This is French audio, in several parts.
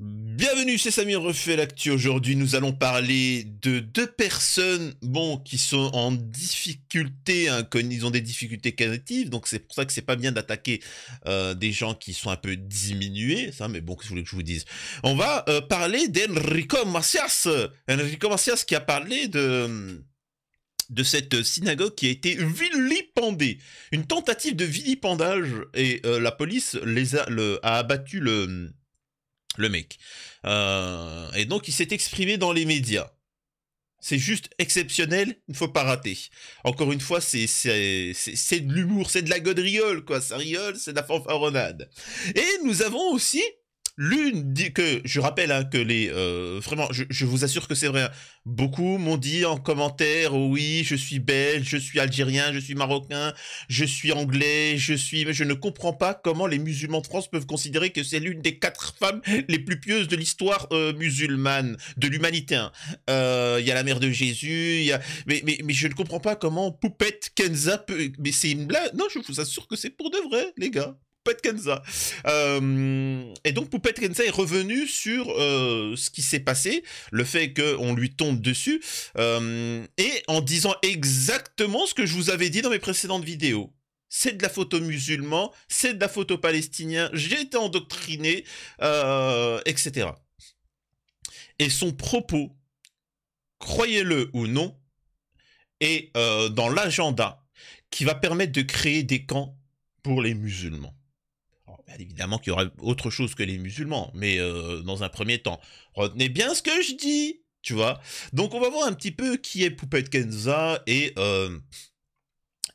Bienvenue, c'est Samir refait l'actu. Aujourd'hui, nous allons parler de deux personnes, bon, qui sont en difficulté, hein, ils ont des difficultés cognitives, donc c'est pour ça que c'est pas bien d'attaquer euh, des gens qui sont un peu diminués, ça, mais bon, que je voulais que je vous dise. On va euh, parler d'Enrico Macias, Enrico Macias qui a parlé de de cette euh, synagogue qui a été vilipendée. Une tentative de vilipendage et euh, la police les a, abattu le, le mec. Euh, et donc il s'est exprimé dans les médias. C'est juste exceptionnel, il ne faut pas rater. Encore une fois, c'est de l'humour, c'est de la godriole, quoi. Ça riole, c'est de la fanfaronnade. Et nous avons aussi L'une dit que, je rappelle hein, que les, euh, vraiment, je, vous assure que c'est vrai, hein. beaucoup m'ont dit en commentaire, oh oui, je suis belge, je suis algérien, je suis marocain, je suis anglais, je suis, mais je ne comprends pas comment les musulmans de France peuvent considérer que c'est l'une des quatre femmes les plus pieuses de l'histoire euh, musulmane, de l'humanité. Hein. Euh, il y a la mère de Jésus, y a... mais, mais, mais je ne comprends pas comment Poupette Kenza peut, mais c'est une blague, non, je vous assure que c'est pour de vrai, les gars. Euh, et donc Poupette Kenza est revenu sur euh, ce qui s'est passé, le fait qu'on lui tombe dessus, euh, et en disant exactement ce que je vous avais dit dans mes précédentes vidéos. C'est de la photo musulman, c'est de la photo palestinien, j'ai été endoctriné, etc. Et son propos, croyez-le ou non, est dans l'agenda qui va permettre de créer des camps pour les musulmans. Bien évidemment qu'il y aura autre chose que les musulmans, mais euh, dans un premier temps. Retenez bien ce que je dis, tu vois. Donc on va voir un petit peu qui est Poupette Kenza et euh,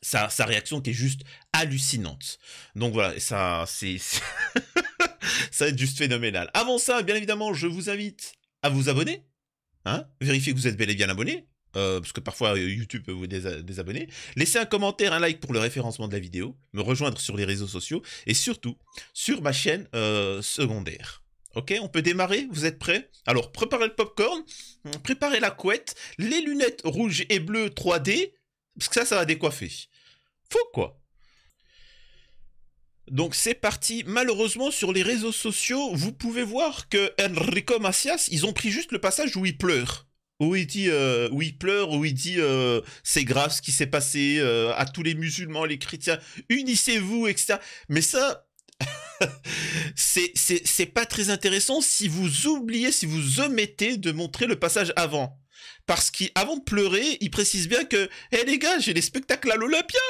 sa, réaction qui est juste hallucinante. Donc voilà, ça c'est... ça va être juste phénoménal. Avant ça, bien évidemment, je vous invite à vous abonner. Hein Vérifiez que vous êtes bel et bien abonné euh, parce que parfois euh, YouTube peut vous désabonnez. désabonner. Laissez un commentaire, un like pour le référencement de la vidéo, me rejoindre sur les réseaux sociaux et surtout sur ma chaîne euh, secondaire. Ok, on peut démarrer, vous êtes prêts Alors préparez le popcorn, préparez la couette, les lunettes rouges et bleues 3D, parce que ça, ça va décoiffer. Faut quoi donc c'est parti. Malheureusement, sur les réseaux sociaux, vous pouvez voir que Enrico Macias, ils ont pris juste le passage où il pleure où il dit, euh, où il pleure, où il dit euh, c'est grave ce qui s'est passé euh, à tous les musulmans, les chrétiens, unissez-vous, etc. Mais ça, c'est pas très intéressant si vous oubliez, si vous omettez de montrer le passage avant. Parce qu'avant de pleurer, il précise bien que hé eh, les gars, j'ai les spectacles à l'Olympia,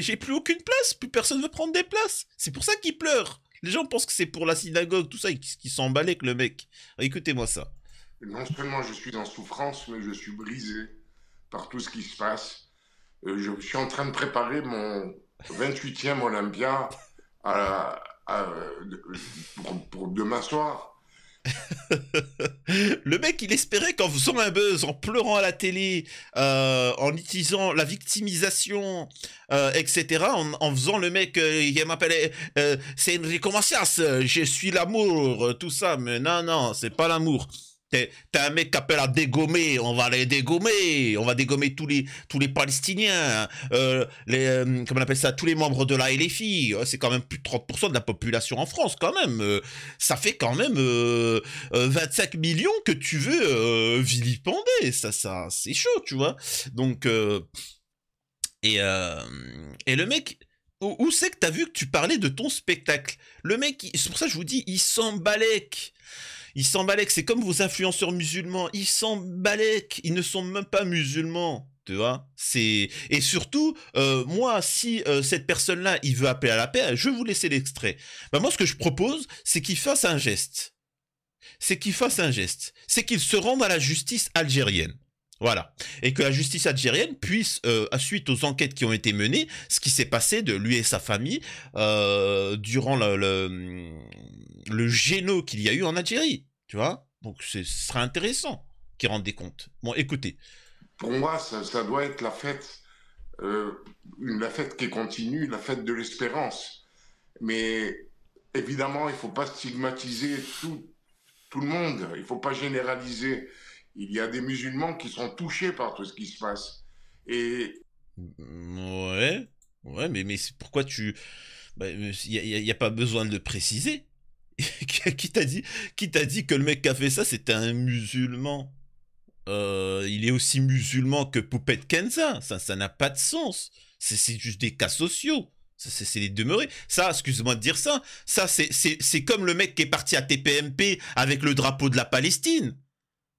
j'ai plus aucune place, plus personne veut prendre des places. C'est pour ça qu'il pleure. Les gens pensent que c'est pour la synagogue, tout ça, et sont emballés avec le mec. Écoutez-moi ça non eh ben, seulement je suis en souffrance, mais je suis brisé par tout ce qui se passe. Euh, je suis en train de préparer mon 28e Olympia euh, pour, demain soir. le mec, il espérait qu'en faisant un buzz, en pleurant à la télé, euh, en utilisant la victimisation, etc., en, faisant le mec, il m'appelait, c'est Enrico Macias, je suis l'amour, tout ça, mais non, non, c'est pas l'amour. T'as un mec qui appelle à dégommer, on va les dégommer, on va dégommer tous les, tous les Palestiniens, hein. euh, les, euh, on appelle ça, tous les membres de la LFI, euh, c'est quand même plus de 30% de la population en France quand même, ça fait quand même 25 millions que tu veux vilipender, ça, ça c'est chaud, tu vois, donc, et, le mec, où, c'est que t'as vu que tu parlais de ton spectacle Le mec, c'est pour ça que je vous dis, il s'emballait ils s'en c'est comme vos influenceurs musulmans, ils s'en ils ne sont même pas musulmans. Tu vois, c'est et surtout euh, moi si euh, cette personne-là il veut appeler à la paix, je vais vous laisser l'extrait. Bah, moi ce que je propose, c'est qu'il fasse un geste. C'est qu'il fasse un geste, c'est qu'il se rende à la justice algérienne. Voilà. Et que la justice algérienne puisse, à euh, suite aux enquêtes qui ont été menées, ce qui s'est passé de lui et sa famille durant le, le géno qu'il y a eu en Algérie, tu vois. Donc ce sera intéressant qu'ils rendent des comptes. Bon, écoutez. Pour moi, ça, doit être la fête, euh, la fête qui continue, la fête de l'espérance. Mais évidemment, il ne faut pas stigmatiser tout, tout le monde, il ne faut pas généraliser. Il y a des musulmans qui sont touchés par tout ce qui se passe. Et... Ouais, ouais, mais, mais pourquoi tu... Bah, il bah, n'y a, a, pas besoin de préciser. qui t'a dit, qui t'a dit que le mec qui a fait ça, c'était un musulman euh, Il est aussi musulman que Poupette Kenza. Ça, ça n'a pas de sens. C'est juste des cas sociaux. C'est les demeurés. Ça, excuse-moi de dire ça. Ça, c'est comme le mec qui est parti à TPMP avec le drapeau de la Palestine.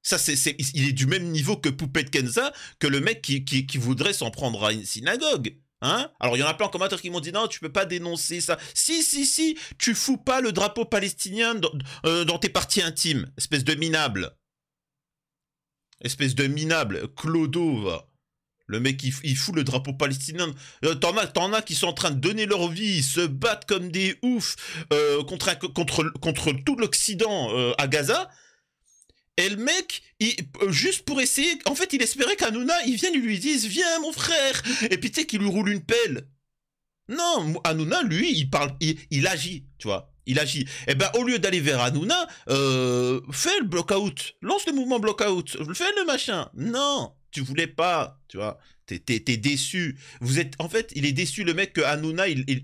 Ça, c'est il est du même niveau que Poupette Kenza, que le mec qui, qui voudrait s'en prendre à une synagogue. Hein? Alors, il y en a plein en commentaire qui m'ont dit non, tu peux pas dénoncer ça. Si, si, si, tu fous pas le drapeau palestinien dans, euh, tes parties intimes, espèce de minable. Espèce de minable, clodo. Le mec, il, fout le drapeau palestinien. Euh, t'en as, as qui sont en train de donner leur vie, se battent comme des oufs euh, contre, contre, tout l'Occident à Gaza. Et le mec, il, euh, juste pour essayer, en fait, il espérait qu'Anouna, il vienne, lui dise, viens mon frère, et puis tu sais qu'il lui roule une pelle. Non, Anuna lui, il parle, il, agit, tu vois. Il agit. Eh ben, au lieu d'aller vers Hanouna, euh, fais le block-out. Lance le mouvement block-out. Fais le machin. Non, tu voulais pas, tu vois. T'es déçu. Vous êtes, en fait, il est déçu, le mec, que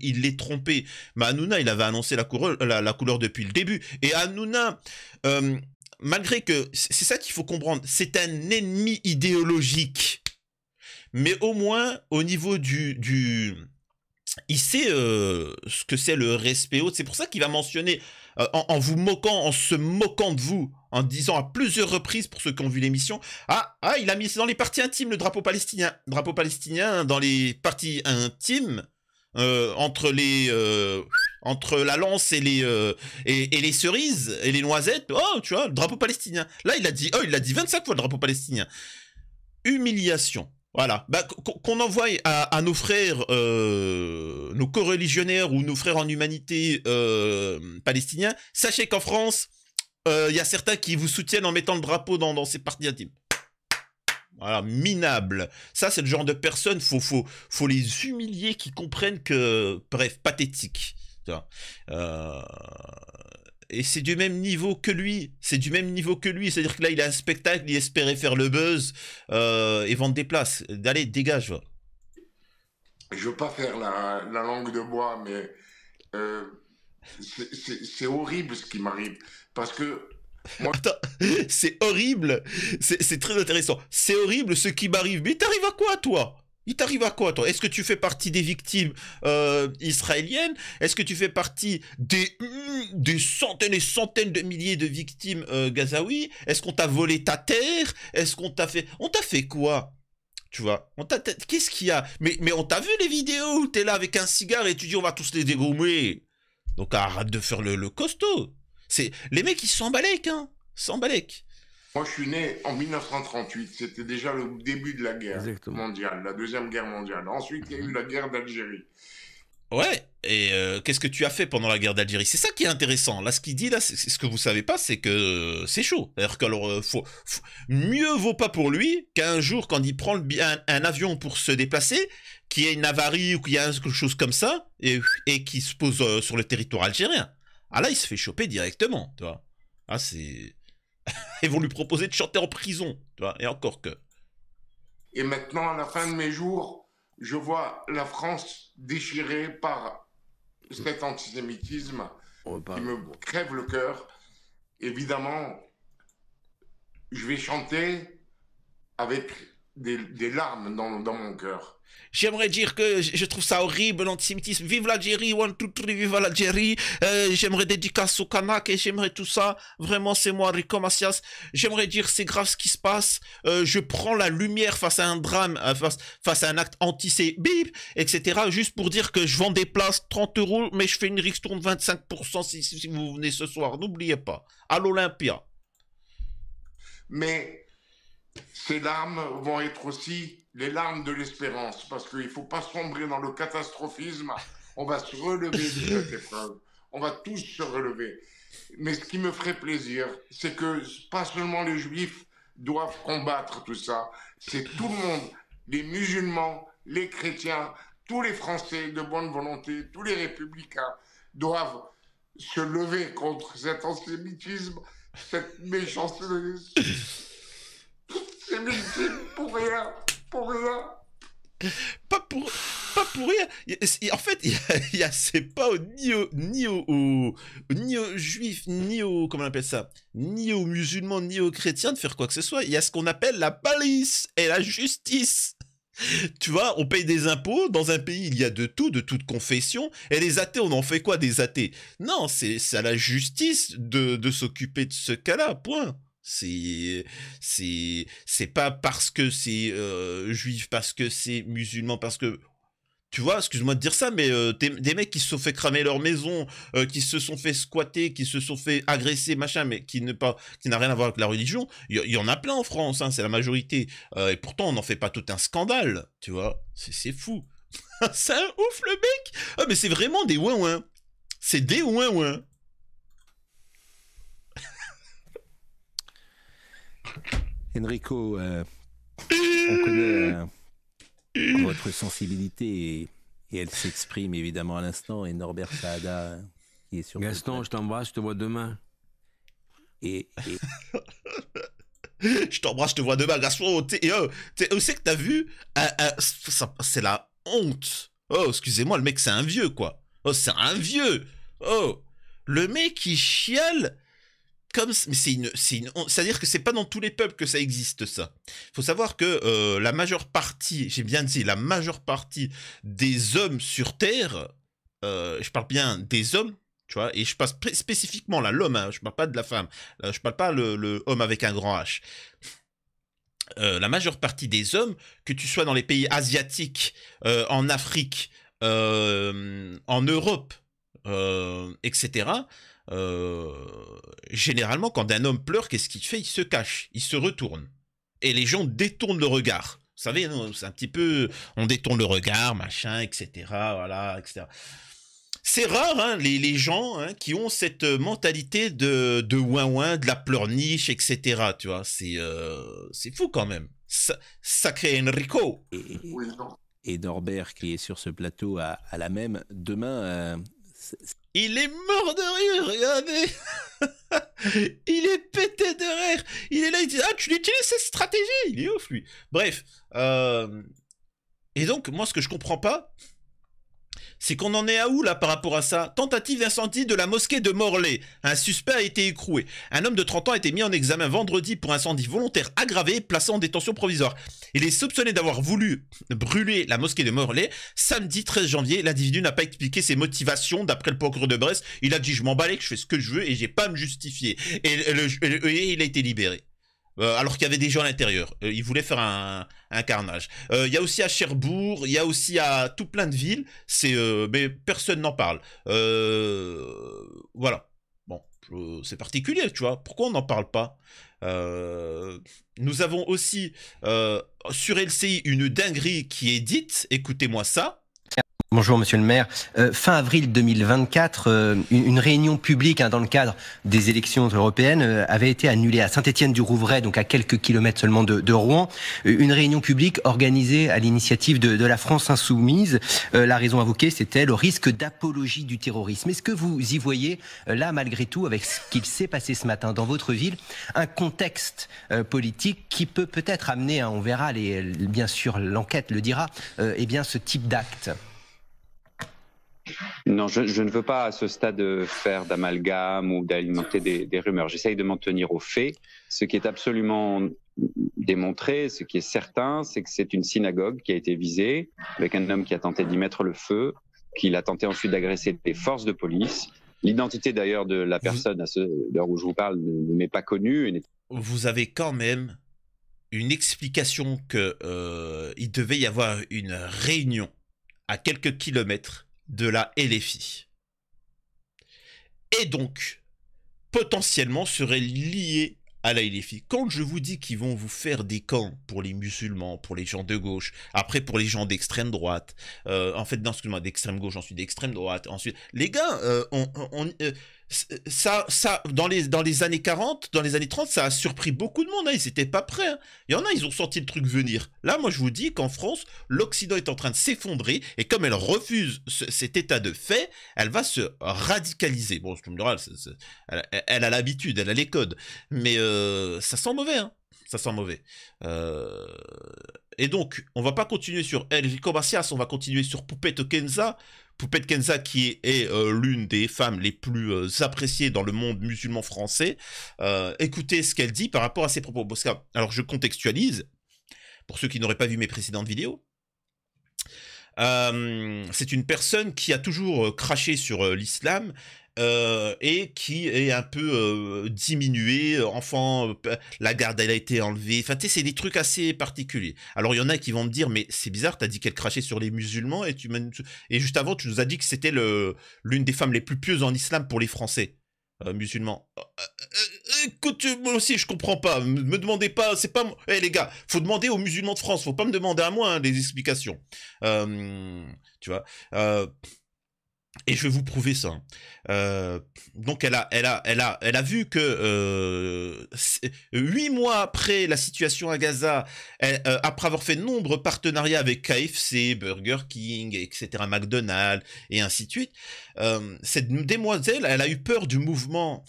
il l'est trompé. Mais Hanouna, il avait annoncé la couleur, la, couleur depuis le début. Et Hanouna, euh, malgré que c'est ça qu'il faut comprendre, c'est un ennemi idéologique. Mais au moins, au niveau du... du il sait euh, ce que c'est le respect C'est pour ça qu'il va mentionner, euh, en, vous moquant, en se moquant de vous, en disant à plusieurs reprises, pour ceux qui ont vu l'émission, ah, ah, il a mis dans les parties intimes le drapeau palestinien. Drapeau palestinien dans les parties intimes euh, entre les euh, entre la lance et les euh, et, les cerises et les noisettes. Oh, tu vois, le drapeau palestinien. Là, il a dit oh, il a dit 25 fois le drapeau palestinien. Humiliation. Voilà, bah, qu'on envoie à, nos frères, nos co ou nos frères en humanité palestiniens, sachez qu'en France, il y a certains qui vous soutiennent en mettant le drapeau dans, dans ces parties intimes. Voilà, minable. Ça, c'est le genre de personne, faut, faut, faut les humilier qui comprennent que, bref, pathétique. Euh, et c'est du même niveau que lui. C'est du même niveau que lui. C'est-à-dire que là, il a un spectacle, il espérait faire le buzz euh, et vendre des places. d'aller, dégage. Je veux pas faire la, langue de bois, mais euh, c'est horrible ce qui m'arrive. Parce que c'est horrible. C'est très intéressant. C'est horrible ce qui m'arrive. Mais t'arrive à quoi, toi il t'arrive à quoi, toi Est-ce que tu fais partie des victimes euh, israéliennes Est-ce que tu fais partie des, hmm, des centaines et centaines de milliers de victimes euh, gazaouis Est-ce qu'on t'a volé ta terre Est-ce qu'on t'a fait... On t'a fait quoi tu vois, qu'est-ce qu'il y a mais, mais on t'a vu les vidéos où t'es là avec un cigare et tu dis on va tous les dégommer. Donc arrête de faire le, le costaud. C'est les mecs ils sont hein, Moi, je suis né en 1938. C'était déjà le début de la guerre mondiale, la deuxième guerre mondiale. Ensuite, il y a eu mhm. la guerre d'Algérie. Ouais. Et euh, qu'est-ce que tu as fait pendant la guerre d'Algérie C'est ça qui est intéressant. Là, ce qu'il dit là, c'est, ce que vous savez pas, c'est que euh, c'est chaud. alors, euh, faut, faut, mieux vaut pas pour lui qu'un jour, quand il prend un, avion pour se déplacer, qu'il y ait une avarie ou qu'il y ait quelque chose comme ça, et, et qu'il se pose sur le territoire algérien. Ah là, il se fait choper directement, tu vois. Ah, c'est. Ils vont lui proposer de chanter en prison, tu vois, et encore que. Et maintenant, à la fin de mes jours, je vois la France déchirée par cet antisémitisme qui me crève le cœur. Évidemment, je vais chanter avec des, larmes dans, mon cœur. J'aimerais dire que je trouve ça horrible, l'antisémitisme. Vive l'Algérie, one, two, three, vive l'Algérie. Euh, j'aimerais dédicace au Kanak et j'aimerais tout ça. Vraiment, c'est moi, Rico Macias. J'aimerais dire, c'est grave ce qui se passe. Euh, je prends la lumière face à un drame, euh, face, à un acte antisémite, etc. Juste pour dire que je vends des places 30 euros, mais je fais une ristourne 25% si, si vous venez ce soir. N'oubliez pas. À l'Olympia. Mais ces larmes vont être aussi les larmes de l'espérance, parce qu'il ne faut pas sombrer dans le catastrophisme. On va se relever de cette épreuve. On va tous se relever. Mais ce qui me ferait plaisir, c'est que pas seulement les juifs doivent combattre tout ça, c'est tout le monde, les musulmans, les chrétiens, tous les Français de bonne volonté, tous les républicains doivent se lever contre cet antisémitisme, cette méchanceté, j'ai mis pour rien, pour rien. Pas pour, pas pour rien. en fait, il y a, c'est pas ni aux, ni au, ni au juifs, ni aux, comment on appelle ça, ni aux musulmans, ni aux chrétiens de faire quoi que ce soit. Il y a ce qu'on appelle la police et la justice. Tu vois, on paye des impôts, dans un pays il y a de tout, de toute confession, et les athées, on en fait quoi des athées Non, c'est à la justice de, de s'occuper de ce cas-là, point. C'est c'est pas parce que c'est euh, juif, parce que c'est musulman, parce que tu vois, excuse-moi de dire ça, mais euh, des, mecs qui se sont fait cramer leur maison, euh, qui se sont fait squatter, qui se sont fait agresser, machin, mais qui ne pas, qui n'a rien à voir avec la religion, il y, en a plein en France, hein, c'est la majorité. et pourtant, on n'en fait pas tout un scandale, tu vois. C'est fou. c'est ouf le mec. Ah, mais c'est vraiment des ouin ouin. C'est des ouin ouin. Enrico, euh, on euh. connaît euh, votre sensibilité et, elle s'exprime évidemment à l'instant. Et Norbert Saada qui est sur. Gaston, je t'embrasse, je te vois demain. Et. je t'embrasse, je te vois demain, Gaston. Tu sais que t'as vu C'est la honte. Oh, excusez-moi, le mec, c'est un vieux, quoi. Oh, c'est un vieux. Oh, le mec, il chiale comme c'est une, c'est c'est-à-dire que c'est pas dans tous les peuples que ça existe ça. Faut savoir que euh, la majeure partie, j'ai bien dit, la majeure partie des hommes sur Terre, euh, je parle bien des hommes, tu vois, et je passe spécifiquement là l'homme, hein, je parle pas de la femme, là, euh, je parle pas le, homme avec un grand H. la majeure partie des hommes, que tu sois dans les pays asiatiques, en Afrique, en Europe, etc euh, généralement, quand un homme pleure, qu'est-ce qu'il fait Il se cache, il se retourne. Et les gens détournent le regard. Vous savez, c'est un petit peu, on détourne le regard, machin, etc. Voilà, etc. C'est rare, hein, les, gens hein, qui ont cette euh, mentalité de, de ouin-ouin, de la pleurniche, etc. Tu vois, c'est euh, c'est fou quand même. sacré Enrico. Et, Norbert, qui est sur ce plateau, à, la même. Demain, il est mort de rire, regardez Il est pété de rire Il est là, il dit Ah, tu l'utilises cette stratégie Il est ouf, lui Bref. Euh, et donc, moi, ce que je comprends pas, c'est qu'on en est à où là par rapport à ça Tentative d'incendie de la mosquée de Morlaix. Un suspect a été écroué. Un homme de 30 ans a été mis en examen vendredi pour incendie volontaire aggravé placé en détention provisoire. Il est soupçonné d'avoir voulu brûler la mosquée de Morlaix. Samedi 13 janvier, l'individu n'a pas expliqué ses motivations d'après le procureur de Brest. Il a dit je m'emballais, que je fais ce que je veux et j'ai pas à me justifier. et il a été libéré. Euh, alors qu'il y avait des gens à l'intérieur. Il euh, ils voulaient faire un, carnage. Euh, il y a aussi à Cherbourg, il y a aussi à tout plein de villes, c'est, mais personne n'en parle. voilà. Bon, c'est particulier, tu vois. Pourquoi on n'en parle pas Nous avons aussi sur LCI une dinguerie qui est dite, écoutez-moi ça. Bonjour Monsieur le maire. Euh, fin avril 2024, euh, une, réunion publique hein, dans le cadre des élections européennes euh, avait été annulée à Saint-Étienne-du-Rouvray, donc à quelques kilomètres seulement de, Rouen. une réunion publique organisée à l'initiative de, la France insoumise. la raison invoquée, c'était le risque d'apologie du terrorisme. Est-ce que vous y voyez, là malgré tout, avec ce qu'il s'est passé ce matin dans votre ville, un contexte politique qui peut peut-être amener, hein, on verra, bien sûr l'enquête le dira, eh bien ce type d'acte non, je, ne veux pas à ce stade euh, faire d'amalgame ou d'alimenter des, rumeurs. J'essaye de m'en tenir aux faits. Ce qui est absolument démontré, ce qui est certain, c'est que c'est une synagogue qui a été visée avec un homme qui a tenté d'y mettre le feu, qu'il a tenté ensuite d'agresser des forces de police. L'identité d'ailleurs de la personne à l'heure où je vous parle ne, m'est pas connue. vous avez quand même une explication que euh, il devait y avoir une réunion à quelques kilomètres de la LFI. Et donc, potentiellement serait lié à la LFI. Quand je vous dis qu'ils vont vous faire des camps pour les musulmans, pour les gens de gauche, après pour les gens d'extrême droite, euh, en fait, non, moi d'extrême gauche, ensuite d'extrême droite, ensuite... Les gars, euh, on... Euh, ça, ça, dans les, dans les années 40, dans les années 30, ça a surpris beaucoup de monde. Hein. Ils n'étaient pas prêts. Hein. Il y en a, ils ont senti le truc venir. Là, moi, je vous dis qu'en France, l'Occident est en train de s'effondrer et comme elle refuse cet état de fait, elle va se radicaliser. Bon, tu me elle, a l'habitude, elle a les codes, mais euh, ça sent mauvais. Hein. Ça sent mauvais. Euh, et donc, on va pas continuer sur El on va continuer sur Poupette Kenza. Poupette Kenza, qui est, euh, l'une des femmes les plus euh, appréciées dans le monde musulman français, euh, écoutez ce qu'elle dit par rapport à ses propos. alors je contextualise, pour ceux qui n'auraient pas vu mes précédentes vidéos. c'est une personne qui a toujours craché sur l'islam euh, et qui est un peu euh, diminué, euh, enfant, la garde elle a été enlevée, enfin tu sais c'est des trucs assez particuliers. Alors il y en a qui vont me dire mais c'est bizarre, t'as dit qu'elle crachait sur les musulmans et tu et juste avant tu nous as dit que c'était l'une des femmes les plus pieuses en islam pour les Français. musulmans. Écoute, moi aussi je comprends pas. Me, me demandez pas, c'est pas. Eh, les gars, faut demander aux musulmans de France. Faut pas me demander à moi hein, les explications. tu vois. Et je vais vous prouver ça. Hein. Euh, donc elle a, elle a, elle a, elle a vu que euh, huit mois après la situation à Gaza, euh, après avoir fait de nombreux partenariats avec KFC, Burger King, etc., McDonald's et ainsi de suite, euh, cette demoiselle, elle a eu peur du mouvement.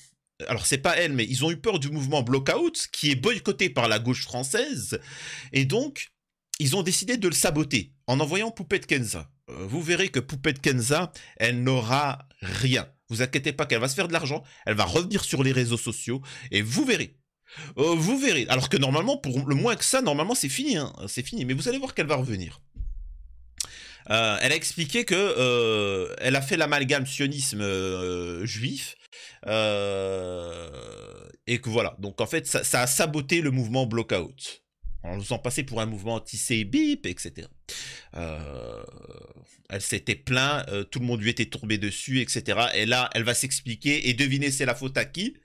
Alors c'est pas elle, mais ils ont eu peur du mouvement Blockout, qui est boycotté par la gauche française, et donc ils ont décidé de le saboter en envoyant Poupette Kenza vous verrez que Poupette Kenza, elle n'aura rien. Vous inquiétez pas qu'elle va se faire de l'argent, elle va revenir sur les réseaux sociaux et vous verrez. Euh, vous verrez. Alors que normalement, pour le moins que ça, normalement c'est fini, hein. c'est fini. Mais vous allez voir qu'elle va revenir. Euh, elle a expliqué que euh, elle a fait l'amalgame sionisme juif et que voilà. Donc en fait, ça a saboté le mouvement Blockout. On nous en passait pour un mouvement tissé, bip, etc. Euh, elle s'était plainte, euh, tout le monde lui était tombé dessus, etc. Et là, elle va s'expliquer et deviner c'est la faute à qui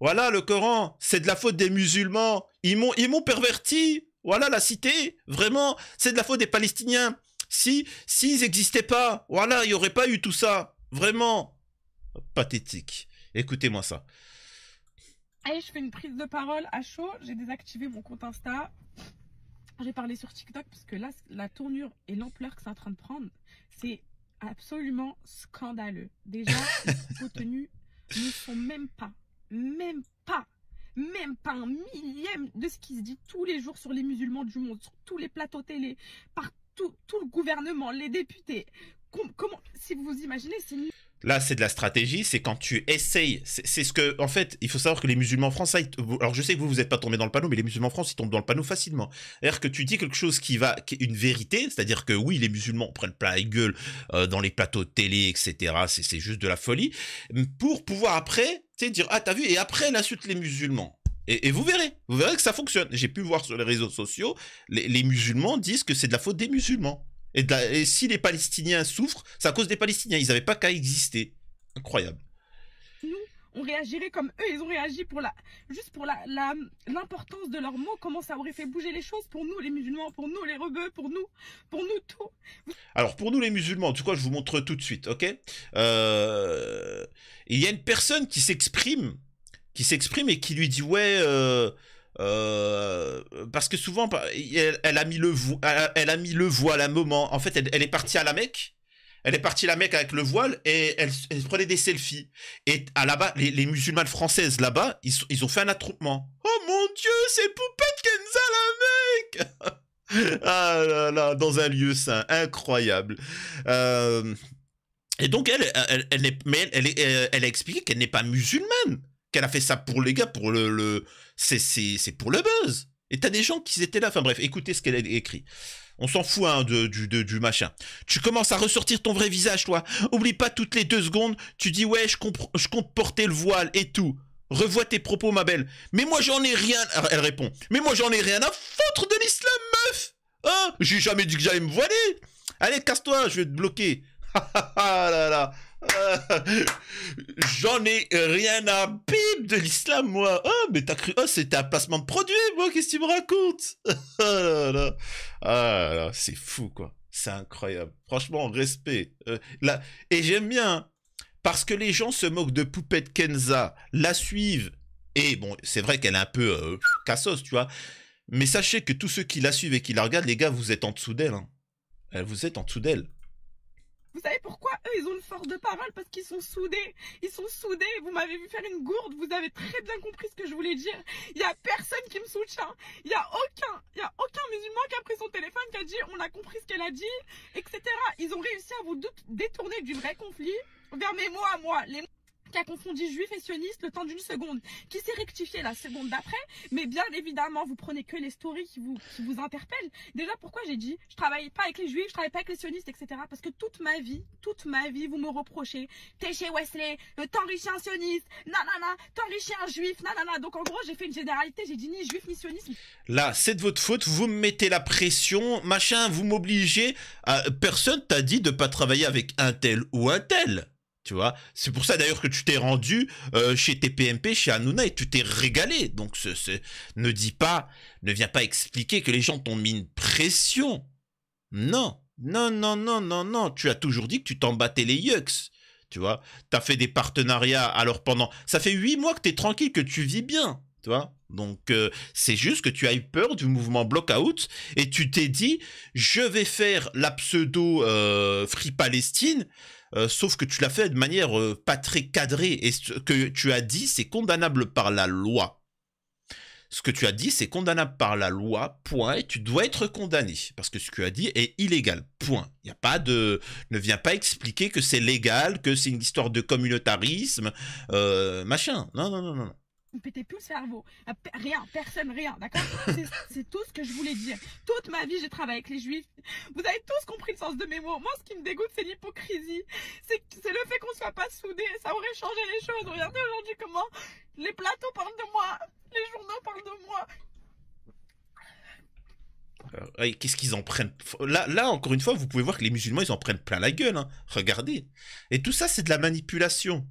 Voilà le Coran, c'est de la faute des musulmans, ils m'ont, perverti, voilà la cité, vraiment, c'est de la faute des Palestiniens. Si, s'ils n'existaient pas, voilà, il n'y aurait pas eu tout ça, vraiment. Pathétique. Écoutez-moi ça je fais une prise de parole à chaud. J'ai désactivé mon compte Insta. J'ai parlé sur TikTok parce que là, la tournure et l'ampleur que c'est en train de prendre, c'est absolument scandaleux. Déjà, vos contenus ne sont même pas, même pas, même pas un millième de ce qui se dit tous les jours sur les musulmans du monde, sur tous les plateaux télé, par tout, le gouvernement, les députés. comment, si vous vous imaginez, c'est Là, c'est de la stratégie, c'est quand tu essayes. C'est ce que, en fait, il faut savoir que les musulmans français, alors je sais que vous, vous n'êtes pas tombé dans le panneau, mais les musulmans français, ils tombent dans le panneau facilement. C'est-à-dire que tu dis quelque chose qui va, une vérité, c'est-à-dire que oui, les musulmans prennent plein la gueule euh, dans les plateaux de télé, etc. C'est juste de la folie. Pour pouvoir après, tu sais, dire, ah, t'as vu, et après, la suite les musulmans. Et, vous verrez, vous verrez que ça fonctionne. J'ai pu voir sur les réseaux sociaux, les musulmans disent que c'est de la faute des musulmans. Et, si les Palestiniens souffrent, c'est à cause des Palestiniens. Ils n'avaient pas qu'à exister. Incroyable. Nous, on réagirait comme eux, ils ont réagi pour la, juste pour l'importance la, l'importance de leurs mots, comment ça aurait fait bouger les choses pour nous les musulmans, pour nous les rebeux, pour nous, pour nous tous. Alors pour nous les musulmans, en tout cas je vous montre tout de suite, ok euh, Il y a une personne qui s'exprime, qui s'exprime et qui lui dit ouais... Euh euh, parce que souvent, elle, a mis le elle, elle, a mis le voile à un moment. En fait, elle, est partie à la Mecque. Elle est partie à la Mecque avec le voile et elle, prenait des selfies. Et à là-bas, les, musulmanes françaises là-bas, ils, ont fait un attroupement. Oh mon dieu, c'est Poupette Kenza la Mecque ah là là, dans un lieu sain, incroyable. Euh, et donc elle, elle, mais elle, elle a expliqué qu'elle n'est pas musulmane qu'elle a fait ça pour les gars, pour le, le c'est pour le buzz. Et t'as des gens qui étaient là. Enfin bref, écoutez ce qu'elle a écrit. On s'en fout hein, du, du, machin. Tu commences à ressortir ton vrai visage, toi. Oublie pas toutes les deux secondes, tu dis ouais, je, je compte porter le voile et tout. Revois tes propos, ma belle. Mais moi, j'en ai rien. elle répond. Mais moi, j'en ai rien à foutre de l'islam, meuf. Hein J'ai jamais dit que j'allais me voiler. Allez, casse-toi, je vais te bloquer. Ah, ah là euh, J'en ai rien à bib de l'islam, moi. oh, mais t'as cru. Ah, c'était un placement de produit, moi. Qu'est-ce que tu me racontes Ah Ah c'est fou, quoi. C'est incroyable. Franchement, respect. Euh, et j'aime bien. Hein, parce que les gens se moquent de Poupette Kenza, la suivent. Et bon, c'est vrai qu'elle est un peu euh, cassos, tu vois. Mais sachez que tous ceux qui la suivent et qui la regardent, les gars, vous êtes en dessous d'elle. Hein. Vous êtes en dessous d'elle. Vous savez pourquoi eux, ils ont une force de parole Parce qu'ils sont soudés. Ils sont soudés. Vous m'avez vu faire une gourde. Vous avez très bien compris ce que je voulais dire. Il y a personne qui me soutient. Il y a aucun, il y a aucun musulman qui a pris son téléphone, qui a dit on a compris ce qu'elle a dit, etc. Ils ont réussi à vous détourner du vrai conflit vers mes mots à moi. Les qui a confondu juif et sioniste le temps d'une seconde, qui s'est rectifié la seconde d'après, mais bien évidemment, vous prenez que les stories qui vous, vous interpellent. Déjà, pourquoi j'ai dit, je travaille pas avec les juifs, je travaille pas avec les sionistes, etc. Parce que toute ma vie, toute ma vie, vous me reprochez, t'es chez Wesley, t'enrichis un sioniste, nanana, t'enrichis un juif, nanana. Donc en gros, j'ai fait une généralité, j'ai dit ni juif ni sionisme. Là, c'est de votre faute, vous me mettez la pression, machin, vous m'obligez à... Euh, personne t'a dit de pas travailler avec un tel ou un tel vois, c'est pour ça d'ailleurs que tu t'es rendu euh, chez TPMP, chez Hanouna et tu t'es régalé. Donc ce, ne dis pas, ne viens pas expliquer que les gens t'ont mis une pression. Non, non, non, non, non, non. Tu as toujours dit que tu t'en battais les yucks. Tu vois, t'as fait des partenariats. Alors pendant, ça fait huit mois que t'es tranquille, que tu vis bien. Tu vois, donc euh, c'est juste que tu as eu peur du mouvement blockout et tu t'es dit je vais faire la pseudo euh, Free Palestine euh, sauf que tu l'as fait de manière euh, pas très cadrée, et ce que tu as dit, c'est condamnable par la loi. Ce que tu as dit, c'est condamnable par la loi, point, et tu dois être condamné, parce que ce que tu as dit est illégal, point. Il n'y a pas de... Ne viens pas expliquer que c'est légal, que c'est une histoire de communautarisme, euh, machin. Non, non, non, non. Vous pétez plus le cerveau. Ah, rien, personne, rien, d'accord C'est tout ce que je voulais dire. Toute ma vie, j'ai travaillé avec les juifs. Vous avez tous compris le sens de mes mots. Moi, ce qui me dégoûte, c'est l'hypocrisie. C'est le fait qu'on soit pas soudés. Ça aurait changé les choses. Regardez aujourd'hui comment les plateaux parlent de moi. Les journaux parlent de moi. Euh, qu'est-ce qu'ils en prennent là, encore une fois, vous pouvez voir que les musulmans, ils en prennent plein la gueule. Hein. Regardez. Et tout ça, c'est de la manipulation.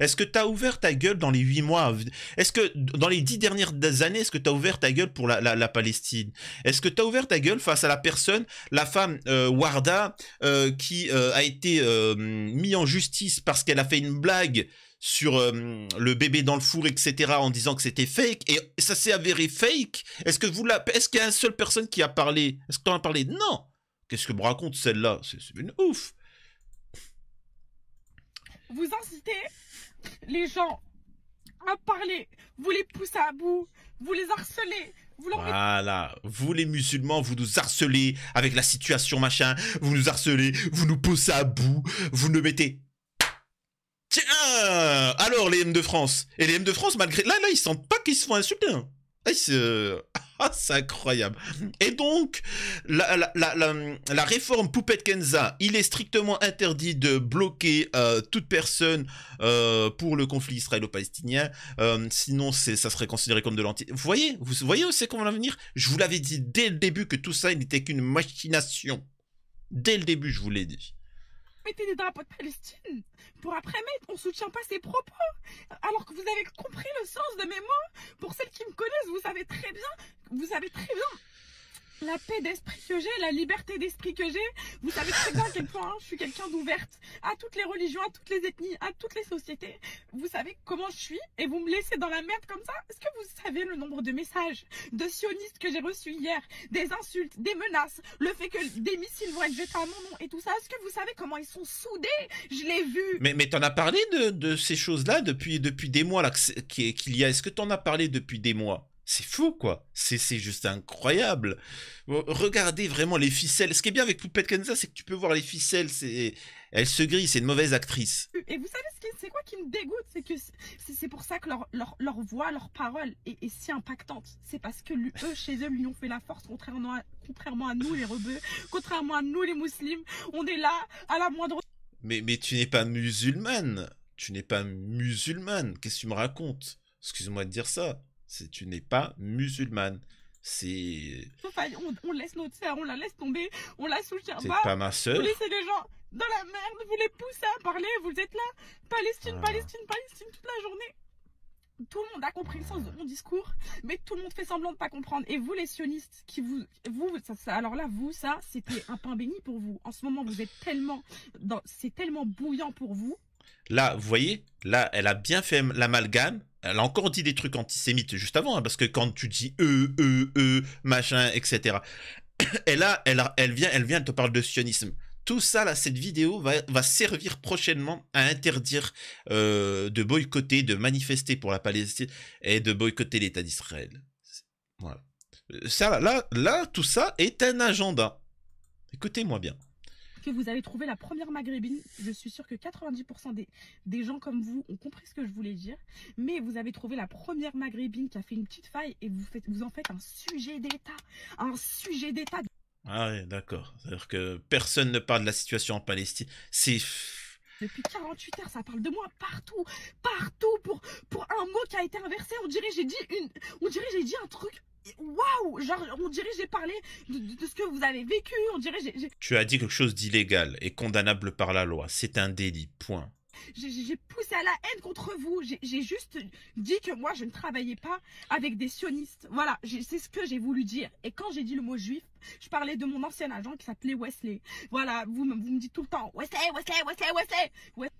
Est-ce que tu as ouvert ta gueule dans les 8 mois Est-ce que dans les 10 dernières années, est-ce que tu as ouvert ta gueule pour la, Palestine Est-ce que tu as ouvert ta gueule face à la personne, la femme euh, Warda, euh, qui euh, a été mise en justice parce qu'elle a fait une blague sur le bébé dans le four, etc., en disant que c'était fake, et ça s'est avéré fake Est-ce que vous Est-ce qu'il y a une seule personne qui a parlé Est-ce que tu as parlé Non Qu'est-ce que me raconte celle-là C'est une ouf vous incitez les gens à parler, vous les poussez à bout, vous les harcelez. Vous leur... Voilà, vous les musulmans, vous nous harcelez avec la situation machin, vous nous harcelez, vous nous poussez à bout, vous nous mettez... Tiens Alors les M de France Et les M de France, malgré... Là, là, ils sentent pas qu'ils se font insulter. Hein. Euh, ah, c'est incroyable. Et donc, la, réforme Poupette Kenza, il est strictement interdit de bloquer euh, toute personne euh, pour le conflit israélo-palestinien. sinon, ça serait considéré comme de l'anti... Vous voyez Vous voyez où c'est qu'on va venir Je vous l'avais dit dès le début que tout ça, il n'était qu'une machination. Dès le début, je vous l'ai dit mettez des drapeaux de Palestine pour après mettre, on soutient pas ses propos. Alors que vous avez compris le sens de mes mots. Pour celles qui me connaissent, vous savez très bien, vous savez très bien la paix d'esprit que j'ai, la liberté d'esprit que j'ai. Vous savez très bien à quel point hein, je suis quelqu'un d'ouverte à toutes les religions, à toutes les ethnies, à toutes les sociétés. Vous savez comment je suis et vous me laissez dans la merde comme ça Est-ce que vous savez le nombre de messages de sionistes que j'ai reçus hier Des insultes, des menaces, le fait que des missiles vont être jetés à mon nom et tout ça. Est-ce que vous savez comment ils sont soudés Je l'ai vu. Mais, mais t'en as parlé de, ces choses-là depuis, depuis des mois qu'il y a. Est-ce que t'en as parlé depuis des mois c'est fou, quoi. C'est juste incroyable. Regardez vraiment les ficelles. Ce qui est bien avec Poupette Kenza, c'est que tu peux voir les ficelles. Elle se grille, c'est une mauvaise actrice. Et vous savez, c'est quoi qui me dégoûte C'est que c'est pour ça que leur, leur, leur voix, leur parole est, si impactante. C'est parce que eux, chez eux, lui ont fait la force, contrairement à, nous, les rebeux, contrairement à nous, les musulmans. On est là, à la moindre... Mais, mais tu n'es pas musulmane. Tu n'es pas musulmane. Qu'est-ce que tu me racontes Excuse-moi de dire ça tu n'es pas musulmane. C'est. On, laisse notre sœur, on la laisse tomber, on la soutient pas. pas ma sœur. Vous laissez les gens dans la merde, vous les poussez à parler, vous êtes là. Palestine, ah. Palestine, Palestine toute la journée tout le monde a compris le sens de mon discours, mais tout le monde fait semblant de pas comprendre. Et vous, les sionistes, qui vous, vous, ça, alors là, vous, ça, c'était un pain béni pour vous. En ce moment, vous êtes tellement, c'est tellement bouillant pour vous. Là, vous voyez, là, elle a bien fait l'amalgame elle a encore dit des trucs antisémites juste avant, hein, parce que quand tu dis eux, eux, eux, euh, machin, etc. Et là, elle, elle vient, elle vient, te parle de sionisme. Tout ça, là, cette vidéo va, servir prochainement à interdire euh, de boycotter, de manifester pour la Palestine et de boycotter l'État d'Israël. Voilà. Euh, ça, là, là, tout ça est un agenda. Écoutez-moi bien que vous avez trouvé la première maghrébine. Je suis sûr que 90% des, des gens comme vous ont compris ce que je voulais dire. Mais vous avez trouvé la première maghrébine qui a fait une petite faille et vous, faites, vous en faites un sujet d'État. Un sujet d'État. Ah oui, d'accord. C'est-à-dire que personne ne parle de la situation en Palestine. C'est... Depuis 48 heures, ça parle de moi partout, partout, pour, pour un mot qui a été inversé. On dirait j'ai dit une, on dirait j'ai dit un truc waouh, genre on dirait j'ai parlé de, ce que vous avez vécu, on dirait j'ai... Tu as dit quelque chose d'illégal et condamnable par la loi, c'est un délit, point. J'ai poussé à la haine contre vous. J'ai juste dit que moi, je ne travaillais pas avec des sionistes. Voilà, c'est ce que j'ai voulu dire. Et quand j'ai dit le mot juif, je parlais de mon ancien agent qui s'appelait Wesley. Voilà, vous, vous me dites tout le temps Wesley, Wesley, Wesley. Wesley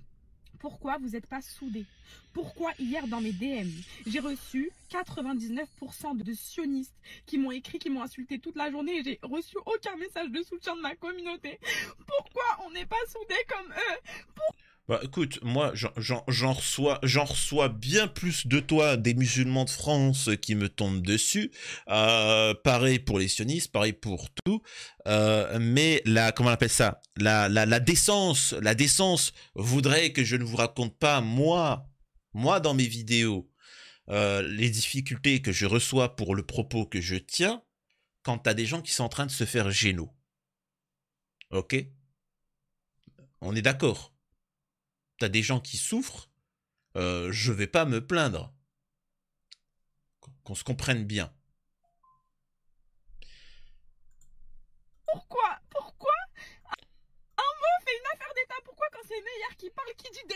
pourquoi vous n'êtes pas soudés. Pourquoi hier dans mes DM, j'ai reçu 99% de sionistes qui m'ont écrit, qui m'ont insulté toute la journée et j'ai reçu aucun message de soutien de ma communauté. Pourquoi on n'est pas soudés comme eux bah, écoute, moi j'en reçois, reçois bien plus de toi des musulmans de France qui me tombent dessus. Euh, pareil pour les sionistes, pareil pour tout. Euh, mais la, comment on appelle ça la, la décence, la décence voudrait que je ne vous raconte pas, moi, moi dans mes vidéos, euh, les difficultés que je reçois pour le propos que je tiens quand t'as des gens qui sont en train de se faire géno. Ok On est d'accord t'as des gens qui souffrent, euh, je vais pas me plaindre. Qu'on se comprenne bien. Pourquoi Pourquoi Un mot fait une affaire d'État. Pourquoi quand c'est Meillard qui parle, qui dit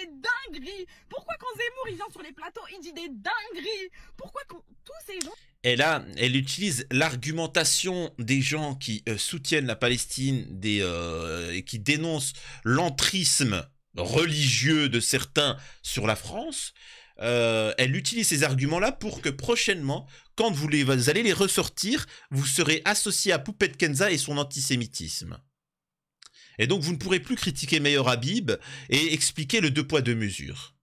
des dingueries Pourquoi quand Zemmour, il vient sur les plateaux, il dit des dingueries Pourquoi tous ces gens... Et là, elle utilise l'argumentation des gens qui euh, soutiennent la Palestine des, euh, et qui dénoncent l'entrisme religieux de certains sur la France, euh, elle utilise ces arguments-là pour que prochainement, quand vous, allez les ressortir, vous serez associé à Poupette Kenza et son antisémitisme. Et donc vous ne pourrez plus critiquer Meilleur Habib et expliquer le deux poids deux mesures.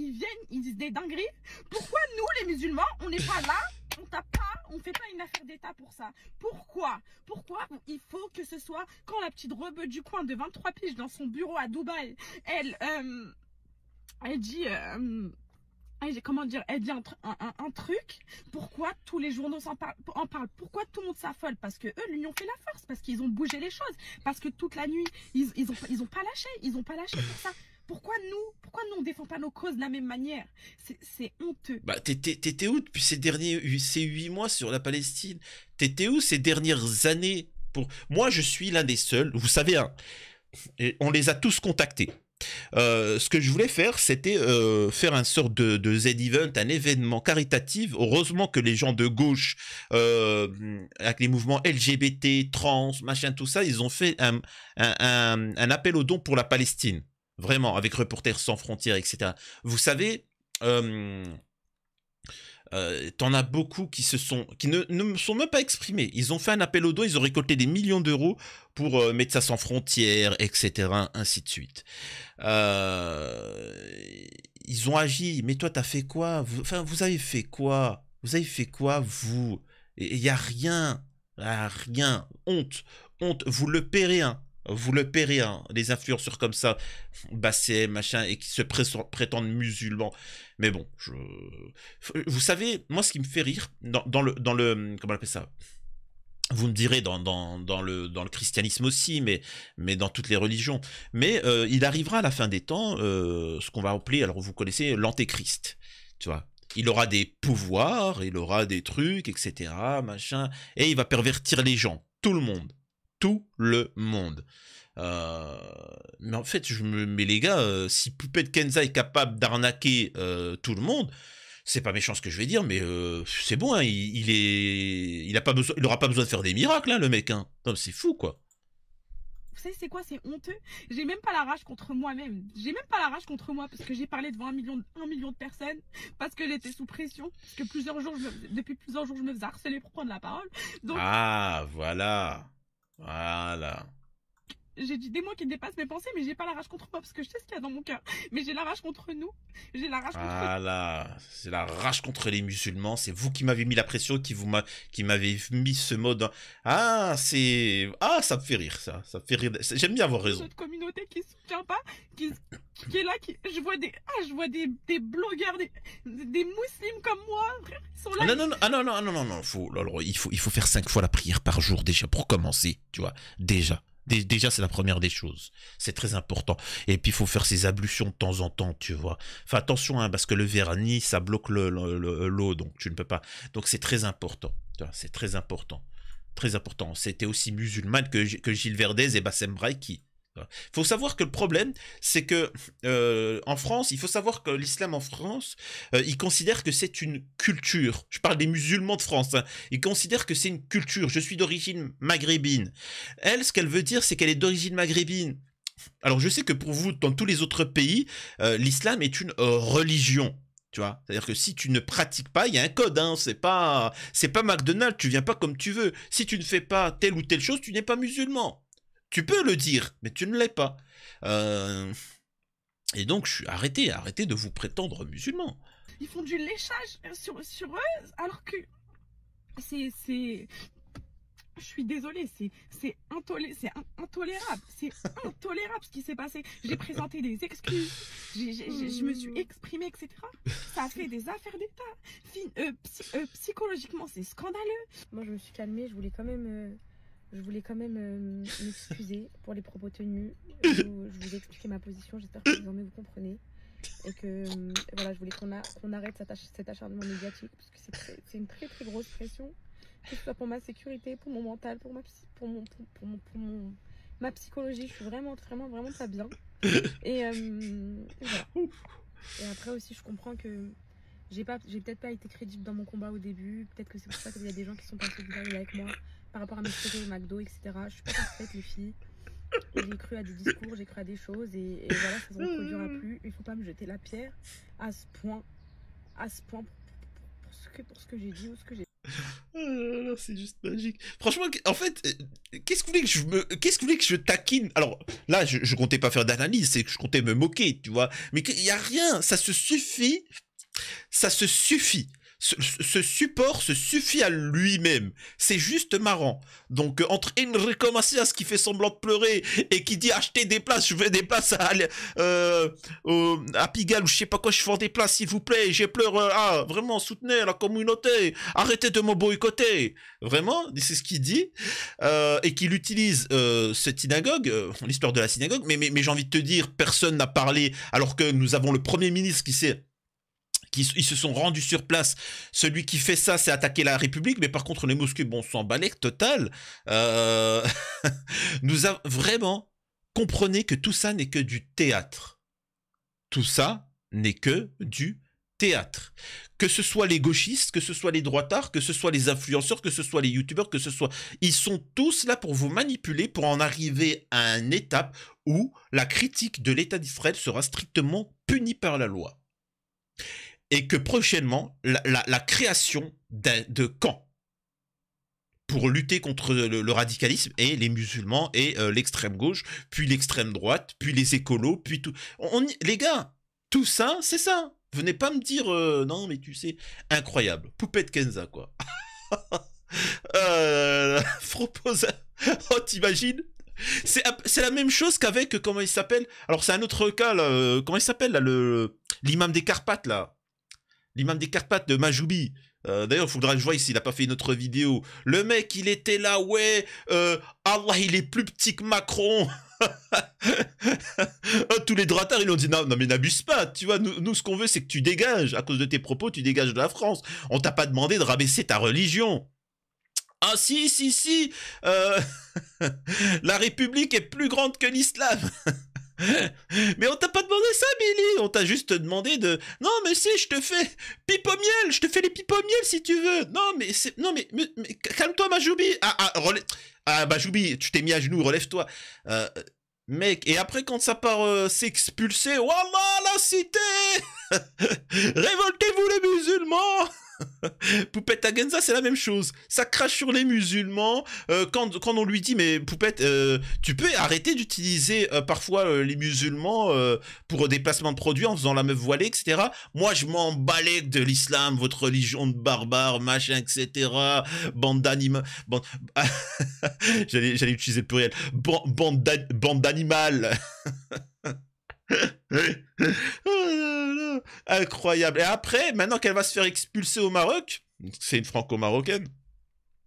ils viennent, ils disent des dingueries. Pourquoi nous, les musulmans, on n'est pas là on t'a pas, on fait pas une affaire d'État pour ça. Pourquoi Pourquoi il faut que ce soit quand la petite rebeu du coin de 23 piges dans son bureau à Dubaï, elle, euh, euh, elle dit. comment dire, elle dit un, truc, pourquoi tous les journaux en, parlent, pourquoi tout le monde s'affole Parce que eux, l'union fait la force, parce qu'ils ont bougé les choses, parce que toute la nuit, ils, ont, ils ont pas lâché, ils ont pas lâché pour ça. Pourquoi nous Pourquoi nous, on défend pas nos causes de la même manière C'est honteux. Bah, t'étais où depuis ces derniers ces huit mois sur la Palestine T'étais où ces dernières années pour... Moi, je suis l'un des seuls, vous savez, hein, on les a tous contactés. Euh, ce que je voulais faire, c'était euh, faire un sort de, Z-Event, un événement caritatif. Heureusement que les gens de gauche, euh, avec les mouvements LGBT, trans, machin, tout ça, ils ont fait un, un appel aux dons pour la Palestine. Vraiment, avec Reporters sans frontières, etc. Vous savez, euh, euh, t'en as beaucoup qui se sont qui ne, ne sont même pas exprimés. Ils ont fait un appel au dos, ils ont récolté des millions d'euros pour euh, Médecins sans frontières, etc., ainsi de suite. Euh, ils ont agi, mais toi, t'as fait quoi Enfin, vous avez fait quoi Vous avez fait quoi, vous Il y a rien, rien. Honte, honte. Vous le paierez, un. Hein vous le paierez, hein, les influenceurs comme ça, bassés, machin, et qui se prétendent musulmans. Mais bon, je... vous savez, moi, ce qui me fait rire, dans, le, dans le... Comment on appelle ça vous me direz dans, le, dans le christianisme aussi, mais, mais dans toutes les religions. Mais euh, il arrivera à la fin des temps, euh, ce qu'on va appeler, alors vous connaissez, l'antéchrist. Tu vois, il aura des pouvoirs, il aura des trucs, etc., machin, et il va pervertir les gens, tout le monde tout le monde. Euh, mais en fait, je me, mets les gars, euh, si Poupette Kenza est capable d'arnaquer euh, tout le monde, c'est pas méchant ce que je vais dire, mais c'est bon, hein, il, n'aura est, il pas besoin, pas besoin de faire des miracles, hein, le mec. Hein. C'est fou, quoi. Vous savez, c'est quoi C'est honteux. J'ai même pas la rage contre moi-même. J'ai même pas la rage contre moi parce que j'ai parlé devant un million, de, un million de personnes, parce que j'étais sous pression, parce que plusieurs jours, depuis plusieurs jours, je me fais harceler pour prendre la parole. Ah, voilà. Voilà j'ai des mots qui dépassent mes pensées, mais j'ai pas la rage contre moi parce que je sais ce qu'il y a dans mon cœur. Mais j'ai la rage contre nous. J'ai la rage contre. Ah là, c'est la rage contre les musulmans. C'est vous qui m'avez mis la pression, qui vous qui m'avez mis ce mode. Hein. Ah, c'est ah, ça me fait rire ça. Ça me fait rire. J'aime bien avoir raison. Cette communauté qui soutient pas, qui, est là, qui je vois des ah, je vois des, des blogueurs, des, musulmans comme moi, sont là. Ah, ah non non non non non non non il faut il faut faire cinq fois la prière par jour déjà pour commencer, tu vois déjà. Déjà, c'est la première des choses. C'est très important. Et puis, il faut faire ses ablutions de temps en temps, tu vois. Fais attention, hein, parce que le vernis, ça bloque l'eau, donc tu ne peux pas. Donc, c'est très important. C'est très important. Très important. C'était aussi musulmane que, Gilles Verdez et Bassem qui... Il faut savoir que le problème, c'est que euh, en France, il faut savoir que l'islam en France, euh, il considère que c'est une culture. Je parle des musulmans de France. Hein. Ils considèrent que c'est une culture. Je suis d'origine maghrébine. Elle, ce qu'elle veut dire, c'est qu'elle est, d'origine maghrébine. Alors je sais que pour vous, dans tous les autres pays, euh, l'islam est une religion. Tu vois, c'est-à-dire que si tu ne pratiques pas, il y a un code, hein. c'est pas, c'est pas McDonald's, tu viens pas comme tu veux. Si tu ne fais pas telle ou telle chose, tu n'es pas musulman. Tu peux le dire, mais tu ne l'es pas. Euh, et donc, je suis arrêté, arrêtez de vous prétendre musulman. Ils font du léchage sur, eux, alors que c'est, c'est, je suis désolé, c'est, c'est intolérable, c'est intolérable ce qui s'est passé. J'ai présenté des excuses, je me suis exprimé, etc. Ça a fait des affaires d'État. Euh, euh, psychologiquement, c'est scandaleux. Moi, je me suis calmée, je voulais quand même. Je voulais quand même euh, m'excuser pour les propos tenus. Je, vous ai expliqué ma position, j'espère que désormais vous comprenez. Et que euh, voilà, je voulais qu'on arrête cet, acharnement médiatique parce que c'est une très très grosse pression, que ce soit pour ma sécurité, pour mon mental, pour ma, pour mon, pour, mon, ma psychologie. Je suis vraiment vraiment vraiment pas bien. Et, euh, voilà. Et après aussi, je comprends que j'ai peut-être pas été crédible dans mon combat au début. Peut-être que c'est pour ça qu'il y a des gens qui sont pas solidaires avec moi par rapport à mes au McDo, etc. Je suis pas parfaite, les filles. J'ai cru à des discours, j'ai cru à des choses et, et voilà, ça ne se reproduira mm. plus. Il faut pas me jeter la pierre à ce point, à ce point pour, ce que, pour ce que j'ai dit ou ce que j'ai alors oh c'est juste magique. Franchement, en fait, euh, qu'est-ce que vous voulez que je me, qu'est-ce que vous voulez que je taquine Alors là, je, je comptais pas faire d'analyse, c'est que je comptais me moquer, tu vois. Mais il y a rien, ça se suffit, ça se suffit ce, support se suffit à lui-même. C'est juste marrant. Donc, euh, entre Enrico Macias qui fait semblant de pleurer et qui dit achetez des places, je veux des places à, euh, à Pigalle ou je sais pas quoi, je vends des places, s'il vous plaît, j'ai pleure. ah, vraiment, soutenez la communauté, arrêtez de me boycotter. Vraiment, c'est ce qu'il dit. Euh, et qu'il utilise cette synagogue, l'histoire de la synagogue. Mais, mais, mais j'ai envie de te dire, personne n'a parlé alors que nous avons le premier ministre qui s'est qui ils se sont rendus sur place. Celui qui fait ça, c'est attaquer la République, mais par contre, les Moscou, bon, s'en total. Euh, nous avons vraiment comprenez que tout ça n'est que du théâtre. Tout ça n'est que du théâtre. Que ce soit les gauchistes, que ce soit les droitards, que ce soit les influenceurs, que ce soit les youtubeurs, que ce soit... Ils sont tous là pour vous manipuler, pour en arriver à une étape où la critique de l'État d'Israël sera strictement punie par la loi et que prochainement, la, création de camps pour lutter contre le, radicalisme et les musulmans et euh, l'extrême gauche, puis l'extrême droite, puis les écolos, puis tout. les gars, tout ça, c'est ça. Venez pas me dire euh, non, mais tu sais, incroyable. Poupée de Kenza, quoi. euh, Oh, t'imagines c'est la même chose qu'avec, comment il s'appelle Alors, c'est un autre cas, là, euh, comment il s'appelle, l'imam des Carpates, là l'imam des Carpates de Majoubi. Euh, d'ailleurs, il faudra que je voie s'il n'a pas fait une autre vidéo. Le mec, il était là, ouais, euh, Allah, il est plus petit que Macron. Tous les droitards, ils ont dit non, non mais n'abuse pas, tu vois, nous, ce qu'on veut, c'est que tu dégages. À cause de tes propos, tu dégages de la France. On t'a pas demandé de rabaisser ta religion. Ah si, si, si, euh, la République est plus grande que l'islam. mais on t'a pas demandé ça, Billy On t'a juste demandé de... Non, mais si, je te fais pipe au miel Je te fais les pipes au miel, si tu veux Non, mais c'est... Non, mais... Calme-toi, Majoubi Ah, ah, relève... Ah, Majoubi, tu t'es mis à genoux, relève-toi euh, Mec, et après, quand ça part euh, s'expulser... Wallah, la cité Révoltez-vous, les musulmans Poupette Agenza, c'est la même chose. Ça crache sur les musulmans. Euh, quand, quand, on lui dit, mais Poupette, euh, tu peux arrêter d'utiliser euh, parfois les musulmans pour déplacement de produits en faisant la meuf voilée, etc. Moi, je m'en de l'islam, votre religion de barbare, machin, etc. Bande d'animaux. Bande... J'allais utiliser le pluriel. Bande d'animal. Incroyable. Et après, maintenant qu'elle va se faire expulser au Maroc, c'est une franco-marocaine,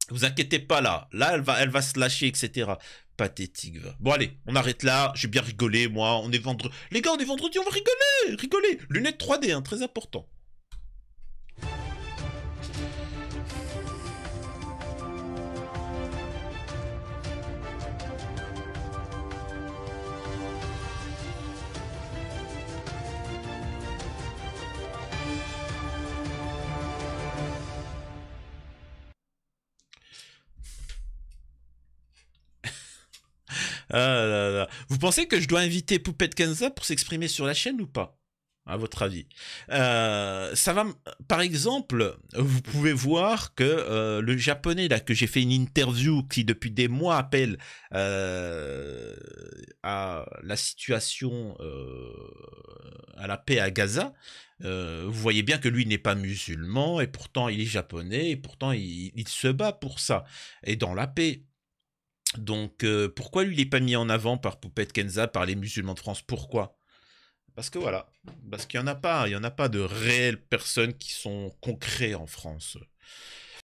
vous inquiétez pas là. Là, elle va, elle va se lâcher, etc. Pathétique. Bon, allez, on arrête là. J'ai bien rigolé, moi. On est vendredi. Les gars, on est vendredi, on va rigoler. Rigoler. Lunettes 3D, hein, très important. Ah vous pensez que je dois inviter Poupette Kenza pour s'exprimer sur la chaîne ou pas à votre avis. Euh, ça va, par exemple, vous pouvez voir que euh, le japonais là que j'ai fait une interview qui depuis des mois appelle euh, à la situation à la paix à Gaza. vous voyez bien que lui n'est pas musulman et pourtant il est japonais et pourtant il se bat pour ça et dans la paix. Donc, euh, pourquoi lui, il n'est pas mis en avant par Poupette Kenza, par les musulmans de France Pourquoi Parce que voilà, parce qu'il n'y en a pas, il n'y en a pas de réelles personnes qui sont concrètes en France.